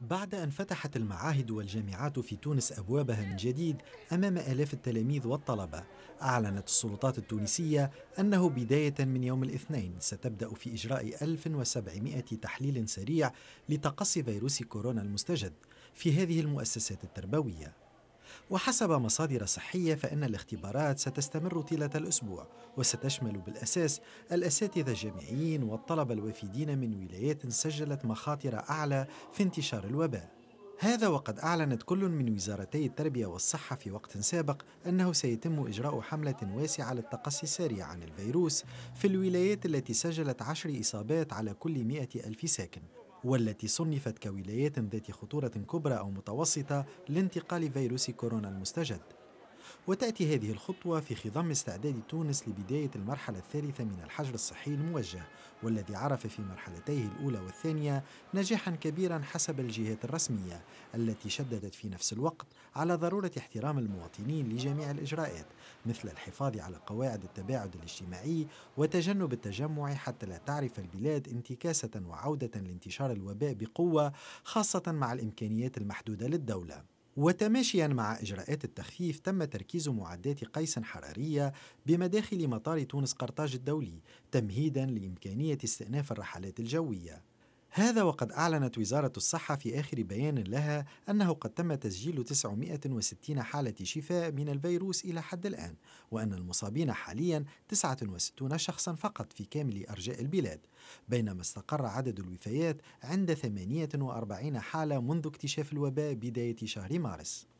بعد أن فتحت المعاهد والجامعات في تونس أبوابها من جديد أمام آلاف التلاميذ والطلبة، أعلنت السلطات التونسية أنه بداية من يوم الاثنين ستبدأ في إجراء 1700 تحليل سريع لتقصي فيروس كورونا المستجد في هذه المؤسسات التربوية. وحسب مصادر صحية فإن الاختبارات ستستمر طيلة الأسبوع وستشمل بالأساس الأساتذة الجامعيين والطلبة الوافدين من ولايات سجلت مخاطر أعلى في انتشار الوباء هذا وقد أعلنت كل من وزارتي التربية والصحة في وقت سابق أنه سيتم إجراء حملة واسعة للتقصي السريع عن الفيروس في الولايات التي سجلت عشر إصابات على كل مئة ألف ساكن والتي صنفت كولايات ذات خطورة كبرى أو متوسطة لانتقال فيروس كورونا المستجد وتأتي هذه الخطوة في خضم استعداد تونس لبداية المرحلة الثالثة من الحجر الصحي الموجه والذي عرف في مرحلتيه الأولى والثانية نجاحا كبيرا حسب الجهات الرسمية التي شددت في نفس الوقت على ضرورة احترام المواطنين لجميع الإجراءات مثل الحفاظ على قواعد التباعد الاجتماعي وتجنب التجمع حتى لا تعرف البلاد انتكاسة وعودة لانتشار الوباء بقوة خاصة مع الإمكانيات المحدودة للدولة وتماشيا مع إجراءات التخفيف تم تركيز معدات قيس حرارية بمداخل مطار تونس قرطاج الدولي تمهيدا لإمكانية استئناف الرحلات الجوية هذا وقد أعلنت وزارة الصحة في آخر بيان لها أنه قد تم تسجيل 960 حالة شفاء من الفيروس إلى حد الآن، وأن المصابين حاليا 69 شخصا فقط في كامل أرجاء البلاد، بينما استقر عدد الوفيات عند 48 حالة منذ اكتشاف الوباء بداية شهر مارس.